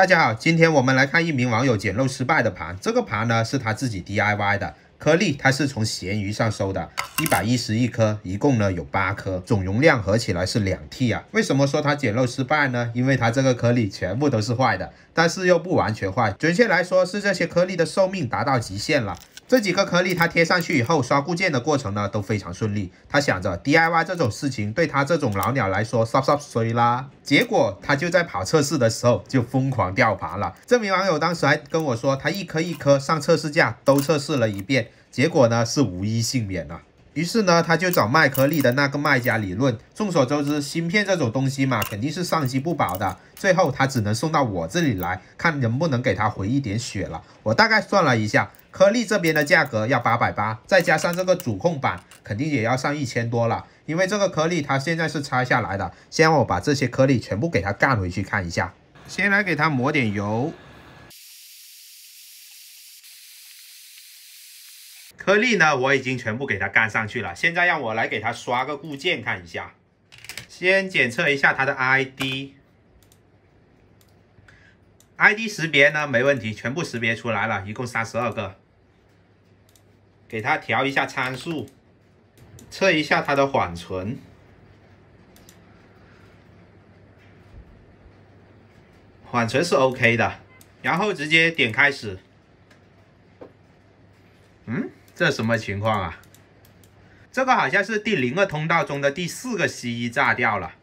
大家好，今天我们来看一名网友捡漏失败的盘。这个盘呢是他自己 DIY 的颗粒，他是从闲鱼上收的，一百一十一颗，一共呢有八颗，总容量合起来是两 T 啊。为什么说他捡漏失败呢？因为他这个颗粒全部都是坏的，但是又不完全坏，准确来说是这些颗粒的寿命达到极限了。这几个颗粒，它贴上去以后，刷固件的过程呢都非常顺利。他想着 DIY 这种事情对他这种老鸟来说，so so 啦。结果他就在跑测试的时候就疯狂掉盘了。这名网友当时还跟我说，他一颗一颗上测试架都测试了一遍，结果呢是无一幸免了。于是呢，他就找卖颗粒的那个卖家理论。众所周知，芯片这种东西嘛，肯定是上机不保的。最后他只能送到我这里来看能不能给他回一点血了。我大概算了一下。颗粒这边的价格要八百八，再加上这个主控板，肯定也要上一千多了。因为这个颗粒它现在是拆下来的，先让我把这些颗粒全部给它干回去看一下。先来给它抹点油。颗粒呢，我已经全部给它干上去了。现在让我来给它刷个固件看一下。先检测一下它的 ID。ID 识别呢没问题，全部识别出来了，一共三十二个。给它调一下参数，测一下它的缓存，缓存是 OK 的，然后直接点开始。嗯，这什么情况啊？这个好像是第零个通道中的第四个 CE 炸掉了，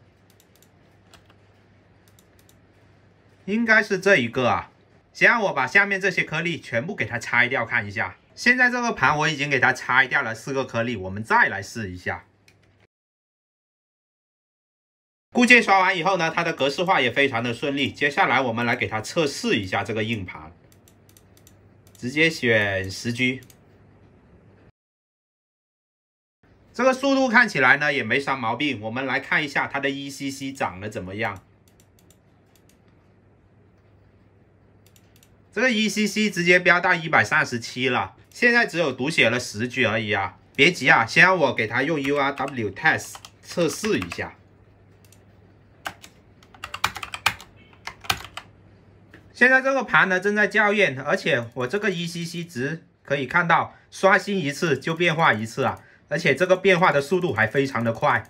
应该是这一个啊。先让我把下面这些颗粒全部给它拆掉，看一下。现在这个盘我已经给它拆掉了四个颗粒，我们再来试一下。固件刷完以后呢，它的格式化也非常的顺利。接下来我们来给它测试一下这个硬盘，直接选十 G，这个速度看起来呢也没啥毛病。我们来看一下它的 ECC 长得怎么样，这个 ECC 直接飙到一百三十七了。现在只有读写了十句而已啊！别急啊，先让我给他用 U R W test 测试一下。现在这个盘呢正在校验，而且我这个 E C C 值可以看到，刷新一次就变化一次啊！而且这个变化的速度还非常的快。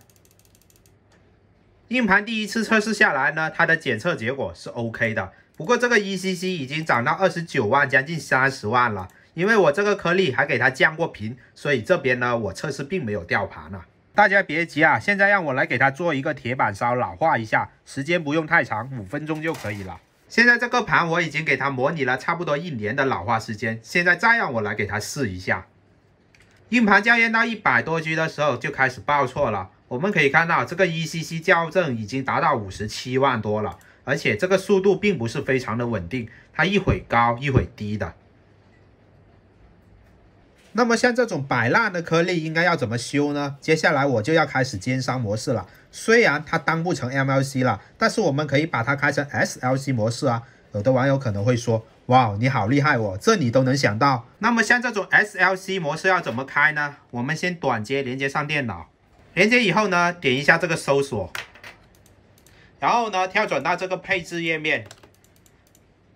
硬盘第一次测试下来呢，它的检测结果是 O K 的，不过这个 E C C 已经涨到二十九万，将近三十万了。因为我这个颗粒还给它降过频，所以这边呢，我测试并没有掉盘啊。大家别急啊，现在让我来给它做一个铁板烧老化一下，时间不用太长，五分钟就可以了。现在这个盘我已经给它模拟了差不多一年的老化时间，现在再让我来给它试一下。硬盘校验到一百多 G 的时候就开始报错了。我们可以看到这个 ECC 校正已经达到五十七万多了，而且这个速度并不是非常的稳定，它一会高一会低的。那么像这种摆烂的颗粒应该要怎么修呢？接下来我就要开始奸商模式了。虽然它当不成 MLC 了，但是我们可以把它开成 SLC 模式啊。有的网友可能会说：“哇，你好厉害哦，这你都能想到。”那么像这种 SLC 模式要怎么开呢？我们先短接连接上电脑，连接以后呢，点一下这个搜索，然后呢跳转到这个配置页面。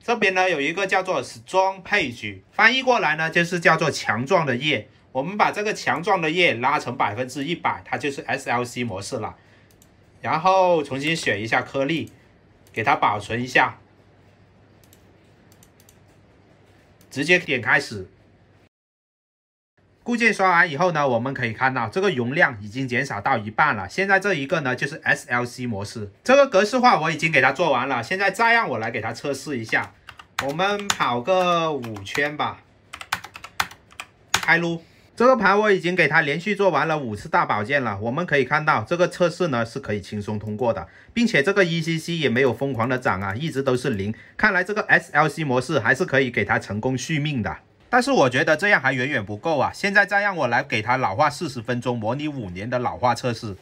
这边呢有一个叫做 Strong Page，翻译过来呢就是叫做强壮的页。我们把这个强壮的页拉成百分之一百，它就是 SLC 模式了。然后重新选一下颗粒，给它保存一下，直接点开始。固件刷完以后呢，我们可以看到这个容量已经减少到一半了。现在这一个呢就是 SLC 模式，这个格式化我已经给它做完了。现在再让我来给它测试一下，我们跑个五圈吧。开撸！这个盘我已经给它连续做完了五次大保健了。我们可以看到这个测试呢是可以轻松通过的，并且这个 ECC 也没有疯狂的涨啊，一直都是零。看来这个 SLC 模式还是可以给它成功续命的。但是我觉得这样还远远不够啊！现在再让我来给它老化四十分钟，模拟五年的老化测试，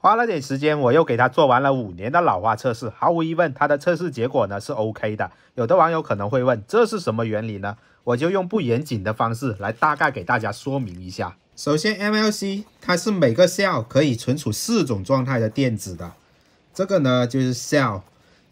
花了点时间，我又给它做完了五年的老化测试。毫无疑问，它的测试结果呢是 OK 的。有的网友可能会问，这是什么原理呢？我就用不严谨的方式来大概给大家说明一下。首先，MLC 它是每个 cell 可以存储四种状态的电子的，这个呢就是 cell。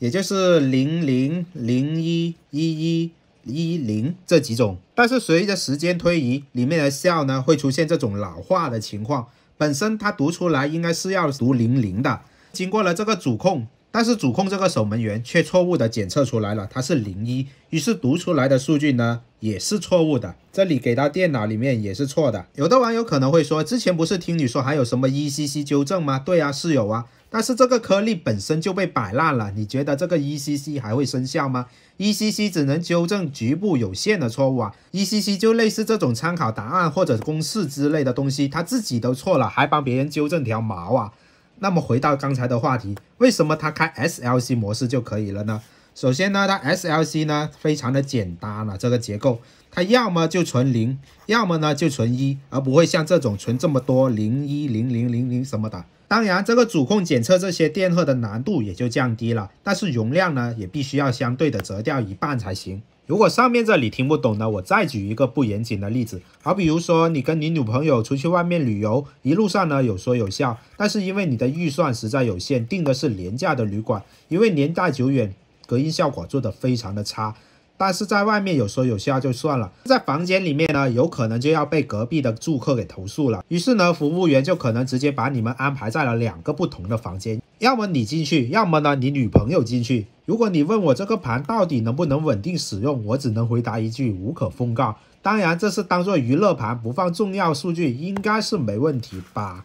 也就是零零零一一一一零这几种，但是随着时间推移，里面的笑呢会出现这种老化的情况。本身它读出来应该是要读零零的，经过了这个主控。但是主控这个守门员却错误地检测出来了，它是零一，于是读出来的数据呢也是错误的。这里给到电脑里面也是错的。有的网友可能会说，之前不是听你说还有什么 ECC 纠正吗？对啊，是有啊，但是这个颗粒本身就被摆烂了，你觉得这个 ECC 还会生效吗？ECC 只能纠正局部有限的错误啊。ECC 就类似这种参考答案或者公式之类的东西，它自己都错了，还帮别人纠正条毛啊？那么回到刚才的话题，为什么它开 SLC 模式就可以了呢？首先呢，它 SLC 呢非常的简单了，这个结构它要么就存零，要么呢就存一，而不会像这种存这么多零一零零零零什么的。当然，这个主控检测这些电荷的难度也就降低了，但是容量呢也必须要相对的折掉一半才行。如果上面这里听不懂呢，我再举一个不严谨的例子，好比如说你跟你女朋友出去外面旅游，一路上呢有说有笑，但是因为你的预算实在有限，订的是廉价的旅馆，因为年代久远，隔音效果做得非常的差，但是在外面有说有笑就算了，在房间里面呢，有可能就要被隔壁的住客给投诉了，于是呢，服务员就可能直接把你们安排在了两个不同的房间。要么你进去，要么呢你女朋友进去。如果你问我这个盘到底能不能稳定使用，我只能回答一句无可奉告。当然，这是当做娱乐盘，不放重要数据，应该是没问题吧。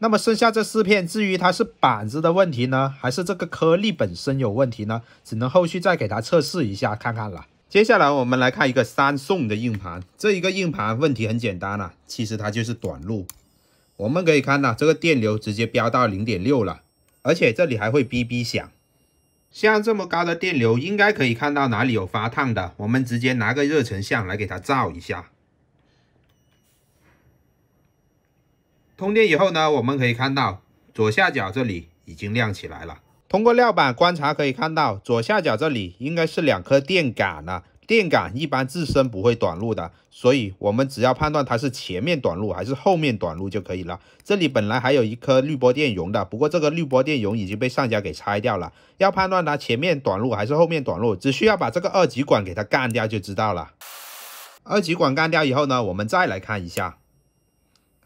那么剩下这四片，至于它是板子的问题呢，还是这个颗粒本身有问题呢，只能后续再给它测试一下看看了。接下来我们来看一个三送的硬盘，这一个硬盘问题很简单了，其实它就是短路。我们可以看到这个电流直接飙到零点六了。而且这里还会哔哔响，像这么高的电流，应该可以看到哪里有发烫的。我们直接拿个热成像来给它照一下。通电以后呢，我们可以看到左下角这里已经亮起来了。通过料板观察可以看到，左下角这里应该是两颗电感了。电感一般自身不会短路的，所以我们只要判断它是前面短路还是后面短路就可以了。这里本来还有一颗滤波电容的，不过这个滤波电容已经被上家给拆掉了。要判断它前面短路还是后面短路，只需要把这个二极管给它干掉就知道了。二极管干掉以后呢，我们再来看一下。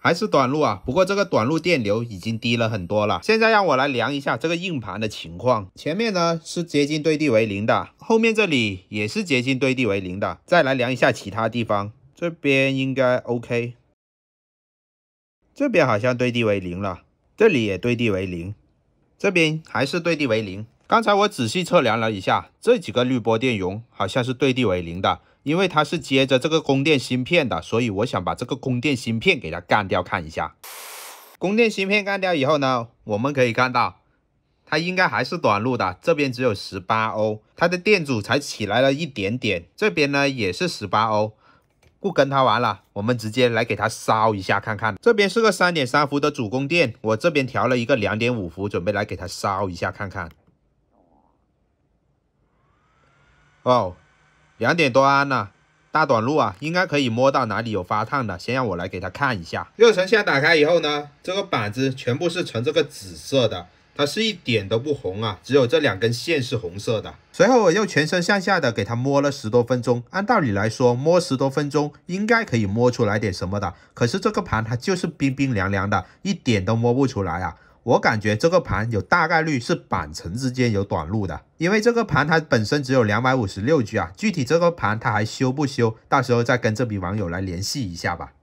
还是短路啊，不过这个短路电流已经低了很多了。现在让我来量一下这个硬盘的情况，前面呢是接近对地为零的，后面这里也是接近对地为零的。再来量一下其他地方，这边应该 OK，这边好像对地为零了，这里也对地为零，这边还是对地为零。刚才我仔细测量了一下，这几个滤波电容好像是对地为零的。因为它是接着这个供电芯片的，所以我想把这个供电芯片给它干掉，看一下。供电芯片干掉以后呢，我们可以看到它应该还是短路的，这边只有十八欧，它的电阻才起来了一点点。这边呢也是十八欧，不跟它玩了，我们直接来给它烧一下看看。这边是个三点三伏的主供电，我这边调了一个两点五伏，准备来给它烧一下看看。哦。两点多安呐，大短路啊，应该可以摸到哪里有发烫的。先让我来给他看一下，热成像打开以后呢，这个板子全部是呈这个紫色的，它是一点都不红啊，只有这两根线是红色的。随后我又全身向下的给他摸了十多分钟，按道理来说摸十多分钟应该可以摸出来点什么的，可是这个盘它就是冰冰凉凉的，一点都摸不出来啊。我感觉这个盘有大概率是板层之间有短路的，因为这个盘它本身只有两百五十六 G 啊。具体这个盘它还修不修，到时候再跟这笔网友来联系一下吧。